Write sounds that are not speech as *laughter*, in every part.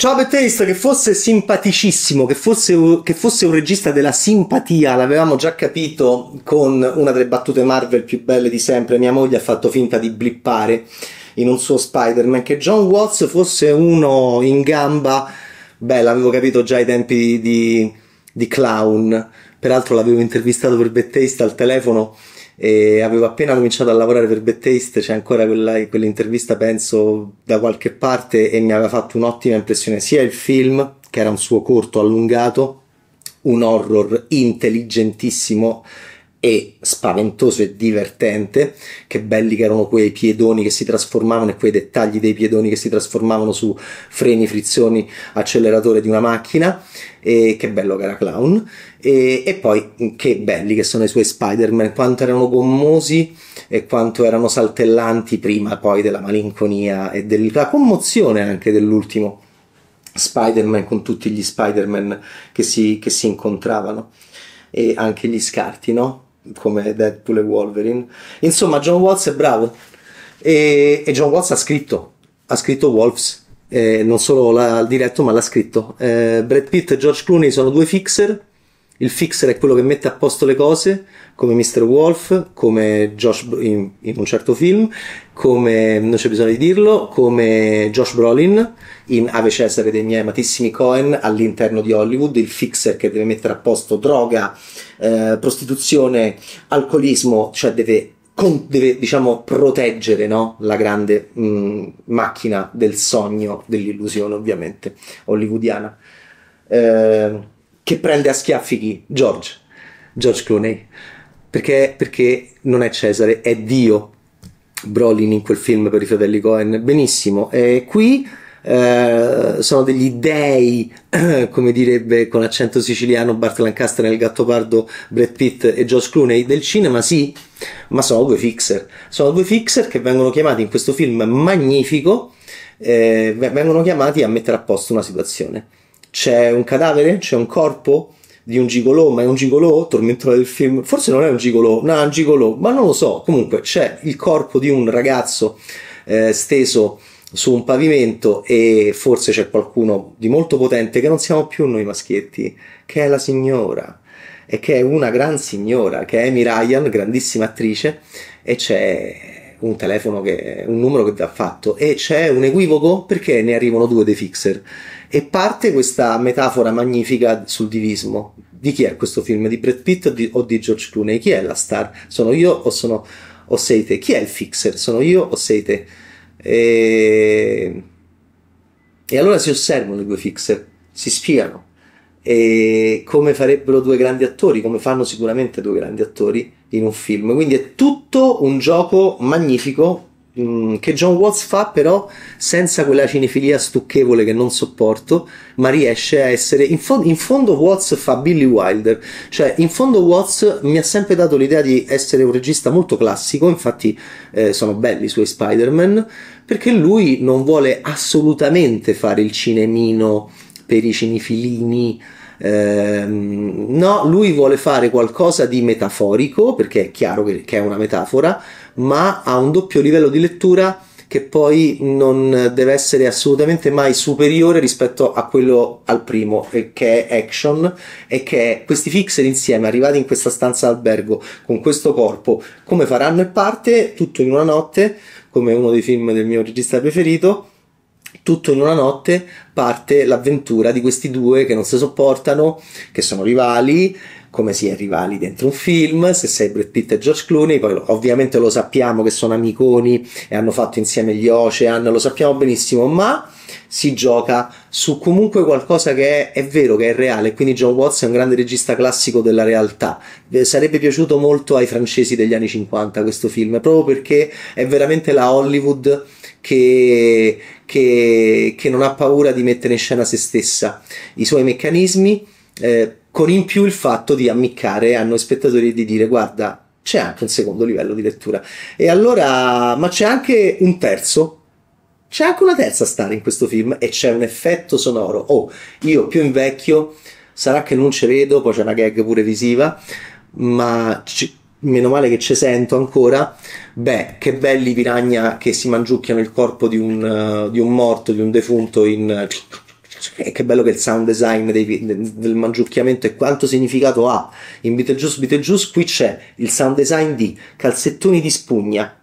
Ciao Taste, che fosse simpaticissimo, che fosse, che fosse, un regista della simpatia, l'avevamo già capito con una delle battute Marvel più belle di sempre. Mia moglie ha fatto finta di blippare in un suo Spider-Man. Che John Watts fosse uno in gamba, beh, l'avevo capito già ai tempi di, di Clown. Peraltro l'avevo intervistato per Bethesda al telefono e avevo appena cominciato a lavorare per Bad c'è ancora quella, quell'intervista penso da qualche parte e mi aveva fatto un'ottima impressione sia il film, che era un suo corto allungato, un horror intelligentissimo e spaventoso e divertente. Che belli che erano quei piedoni che si trasformavano e quei dettagli dei piedoni che si trasformavano su freni, frizioni, acceleratore di una macchina. E che bello che era Clown. E, e poi che belli che sono i suoi Spider-Man, quanto erano gommosi e quanto erano saltellanti prima poi della malinconia e della commozione anche dell'ultimo. Spider-Man con tutti gli Spider-Man che si, che si incontravano e anche gli scarti, no? come Deadpool e Wolverine. Insomma, John Watts è bravo e, e John Watts ha scritto, ha scritto Wolves, eh, non solo l'ha diretto ma l'ha scritto. Eh, Brad Pitt e George Clooney sono due fixer il fixer è quello che mette a posto le cose, come Mr. Wolf, come Josh in, in un certo film, come non c'è bisogno di dirlo, come Josh Brolin in Ave Cesare dei miei amatissimi Cohen all'interno di Hollywood, il fixer che deve mettere a posto droga, eh, prostituzione, alcolismo, cioè deve deve diciamo proteggere no? la grande mh, mm, macchina del sogno, dell'illusione ovviamente hollywoodiana. Eh, che prende a schiaffi chi? George, George Clooney, perché, perché non è Cesare, è Dio. Brolin in quel film per i fratelli Cohen, benissimo. E qui eh, sono degli dei, *clears throat* come direbbe con accento siciliano Bart Lancaster nel Gattopardo, Brad Pitt e Josh Clooney del cinema, sì, ma sono due fixer. Sono due fixer che vengono chiamati in questo film magnifico, eh, vengono chiamati a mettere a posto una situazione c'è un cadavere, c'è un corpo di un gigolò, ma è un gigolò, tormentore del film, forse non è un gigolò, no, è un gigolò, ma non lo so, comunque c'è il corpo di un ragazzo eh, steso su un pavimento e forse c'è qualcuno di molto potente che non siamo più noi maschietti, che è la signora e che è una gran signora, che è Amy Ryan, grandissima attrice, e c'è un telefono che un numero che va fatto e c'è un equivoco perché ne arrivano due dei fixer e parte questa metafora magnifica sul divismo di chi è questo film di Brad Pitt o di, o di George Clooney chi è la star sono io o sono o sei te chi è il fixer sono io o sei te e, e allora si osservano i due fixer si spiegano e come farebbero due grandi attori come fanno sicuramente due grandi attori in un film. Quindi è tutto un gioco magnifico mm, che John Watts fa però senza quella cinefilia stucchevole che non sopporto ma riesce a essere in, fo- in fondo Watts fa Billy Wilder cioè in fondo Watts mi ha sempre dato l'idea di essere un regista molto classico infatti eh, sono belli i suoi Spider-Man perché lui non vuole assolutamente fare il cinemino per i cinefilini Ehm, no, lui vuole fare qualcosa di metaforico, perché è chiaro che, che è una metafora, ma ha un doppio livello di lettura che poi non deve essere assolutamente mai superiore rispetto a quello al primo, che è action, e che è questi fixer insieme, arrivati in questa stanza albergo, con questo corpo, come faranno in parte, tutto in una notte, come uno dei film del mio regista preferito, tutto in una notte parte l'avventura di questi due che non si sopportano, che sono rivali, come si è rivali dentro un film, se sei Brad Pitt e George Clooney, poi ovviamente lo sappiamo che sono amiconi e hanno fatto insieme gli Ocean, lo sappiamo benissimo, ma si gioca su comunque qualcosa che è, è, vero, che è reale, quindi John Watts è un grande regista classico della realtà. Eh, sarebbe piaciuto molto ai francesi degli anni 50 questo film, proprio perché è veramente la Hollywood che, che, che, non ha paura di mettere in scena se stessa, i suoi meccanismi, eh, con in più il fatto di ammiccare a noi spettatori e di dire guarda c'è anche un secondo livello di lettura e allora ma c'è anche un terzo c'è anche una terza stare in questo film e c'è un effetto sonoro oh io più invecchio sarà che non ce vedo poi c'è una gag pure visiva ma meno male che ci sento ancora, beh, che belli piragna che si mangiucchiano il corpo di un, uh, di un morto, di un defunto in... E che bello che il sound design dei, del mangiucchiamento e quanto significato ha in Beetlejuice Beetlejuice qui c'è il sound design di calzettoni di spugna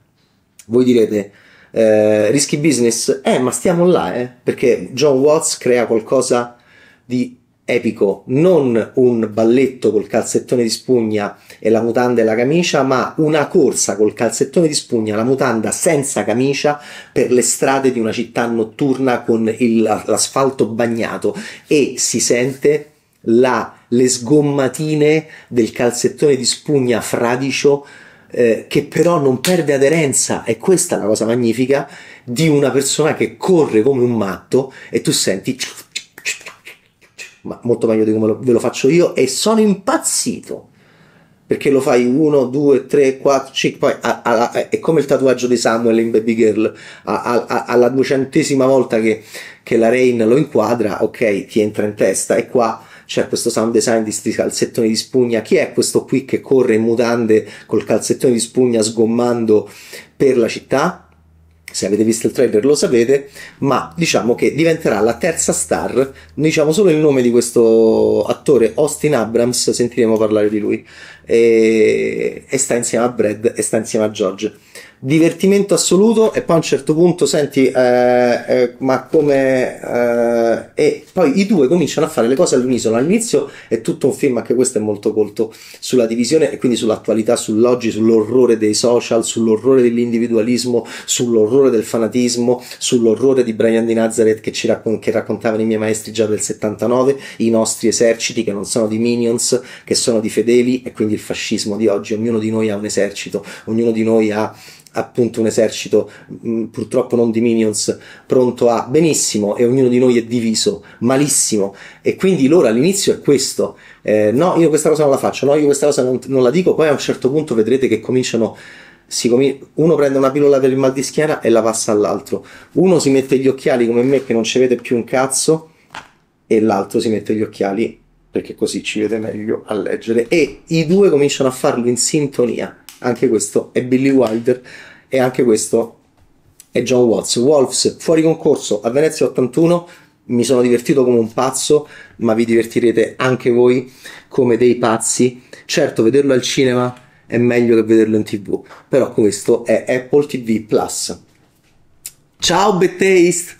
voi direte eh, risky business eh ma stiamo là eh perché John Watts crea qualcosa di epico, non un balletto col calzettone di spugna e la mutanda e la camicia, ma una corsa col calzettone di spugna, la mutanda senza camicia per le strade di una città notturna con il, l'asfalto bagnato e si sente la, le sgommatine del calzettone di spugna fradicio eh, che però non perde aderenza e questa è la cosa magnifica di una persona che corre come un matto e tu senti ma molto meglio di come lo, ve lo faccio io e sono impazzito perché lo fai 1, 2, 3, 4, 5, poi a, a, a, è come il tatuaggio di Samuel in Baby Girl, alla duecentesima volta che, che, la Rain lo inquadra, ok, ti entra in testa e qua c'è questo sound design di sti calzettoni di spugna, chi è questo qui che corre in mutande col calzettone di spugna sgommando per la città? se avete visto il trailer lo sapete, ma diciamo che diventerà la terza star, diciamo solo il nome di questo attore Austin Abrams, sentiremo parlare di lui, e, e sta insieme a Brad e sta insieme a George divertimento assoluto e poi a un certo punto senti eh, eh, ma come eh, e poi i due cominciano a fare le cose all'unisono all'inizio è tutto un film anche questo è molto colto sulla divisione e quindi sull'attualità sull'oggi sull'orrore dei social sull'orrore dell'individualismo sull'orrore del fanatismo sull'orrore di Brian di Nazareth che ci raccon- che raccontavano i miei maestri già del 79 i nostri eserciti che non sono di minions che sono di fedeli e quindi il fascismo di oggi ognuno di noi ha un esercito ognuno di noi ha appunto un esercito mh, mm, purtroppo non di minions pronto a benissimo e ognuno di noi è diviso malissimo e quindi loro all'inizio è questo eh, no io questa cosa non la faccio no io questa cosa non, non la dico poi a un certo punto vedrete che cominciano Com- uno prende una pillola per il mal di schiena e la passa all'altro uno si mette gli occhiali come me che non ci vede più un cazzo e l'altro si mette gli occhiali perché così ci vede meglio a leggere e i due cominciano a farlo in sintonia anche questo è Billy Wilder e anche questo è John Watts. Wolves fuori concorso a Venezia 81, mi sono divertito come un pazzo, ma vi divertirete anche voi come dei pazzi. Certo, vederlo al cinema è meglio che vederlo in tv, però questo è Apple TV Plus. Ciao Betteist!